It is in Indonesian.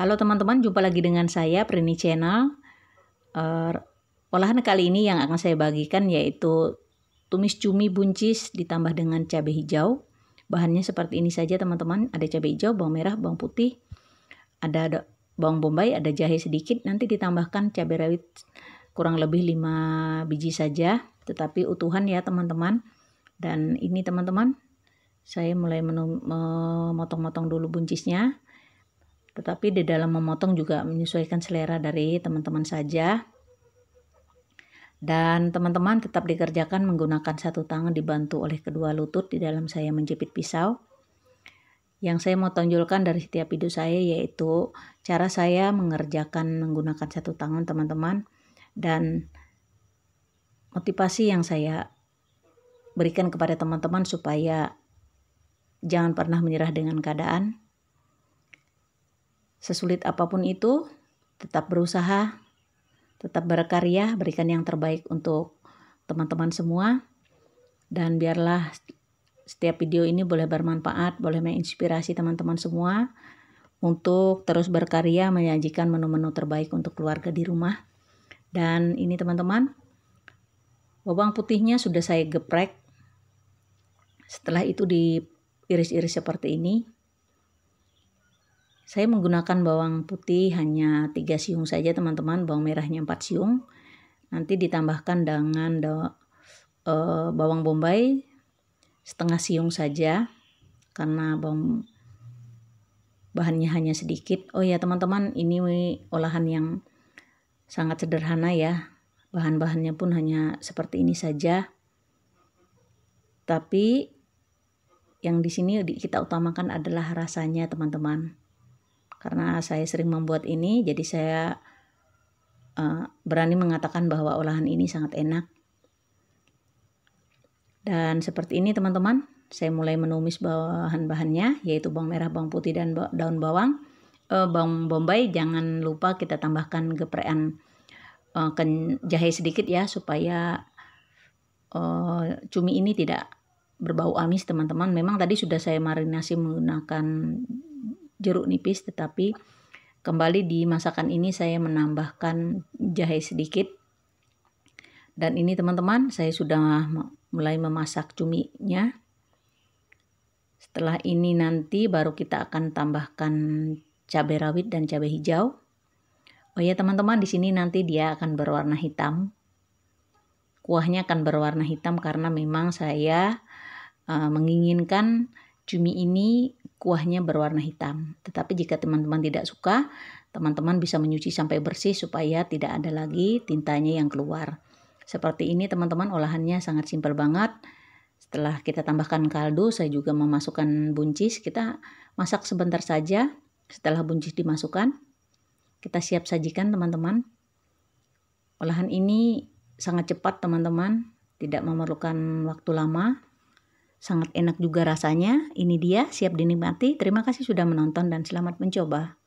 Halo teman-teman, jumpa lagi dengan saya Prini Channel. Uh, olahan kali ini yang akan saya bagikan yaitu tumis cumi buncis ditambah dengan cabai hijau. Bahannya seperti ini saja teman-teman, ada cabai hijau, bawang merah, bawang putih, ada, bawang bombay, ada jahe sedikit, nanti ditambahkan cabai rawit kurang lebih 5 biji saja, tetapi utuhan ya teman-teman. Dan ini teman-teman, saya mulai memotong-motong dulu buncisnya tetapi di dalam memotong juga menyesuaikan selera dari teman-teman saja. Dan teman-teman tetap dikerjakan menggunakan satu tangan dibantu oleh kedua lutut di dalam saya menjepit pisau. Yang saya mau tonjolkan dari setiap video saya yaitu cara saya mengerjakan menggunakan satu tangan teman-teman dan motivasi yang saya berikan kepada teman-teman supaya jangan pernah menyerah dengan keadaan Sesulit apapun itu, tetap berusaha, tetap berkarya, berikan yang terbaik untuk teman-teman semua. Dan biarlah setiap video ini boleh bermanfaat, boleh menginspirasi teman-teman semua untuk terus berkarya menyajikan menu-menu terbaik untuk keluarga di rumah. Dan ini teman-teman, bawang putihnya sudah saya geprek. Setelah itu diiris-iris seperti ini. Saya menggunakan bawang putih hanya 3 siung saja teman-teman, bawang merahnya 4 siung. Nanti ditambahkan dengan da, e, bawang bombay setengah siung saja karena bawang bahannya hanya sedikit. Oh ya teman-teman, ini olahan yang sangat sederhana ya. Bahan-bahannya pun hanya seperti ini saja. Tapi yang di sini kita utamakan adalah rasanya teman-teman. Karena saya sering membuat ini, jadi saya uh, berani mengatakan bahwa olahan ini sangat enak. Dan seperti ini teman-teman, saya mulai menumis bahan-bahannya, yaitu bawang merah, bawang putih, dan daun bawang. Uh, bawang bombay jangan lupa kita tambahkan geprean uh, jahe sedikit ya, supaya uh, cumi ini tidak berbau amis teman-teman. Memang tadi sudah saya marinasi menggunakan jeruk nipis tetapi kembali di masakan ini saya menambahkan jahe sedikit dan ini teman-teman saya sudah mulai memasak cuminya setelah ini nanti baru kita akan tambahkan cabai rawit dan cabai hijau oh ya teman-teman di sini nanti dia akan berwarna hitam kuahnya akan berwarna hitam karena memang saya uh, menginginkan cumi ini kuahnya berwarna hitam. Tetapi jika teman-teman tidak suka, teman-teman bisa menyuci sampai bersih supaya tidak ada lagi tintanya yang keluar. Seperti ini teman-teman olahannya sangat simpel banget. Setelah kita tambahkan kaldu, saya juga memasukkan buncis. Kita masak sebentar saja. Setelah buncis dimasukkan, kita siap sajikan teman-teman. Olahan ini sangat cepat teman-teman, tidak memerlukan waktu lama. Sangat enak juga rasanya. Ini dia, siap dinikmati. Terima kasih sudah menonton dan selamat mencoba.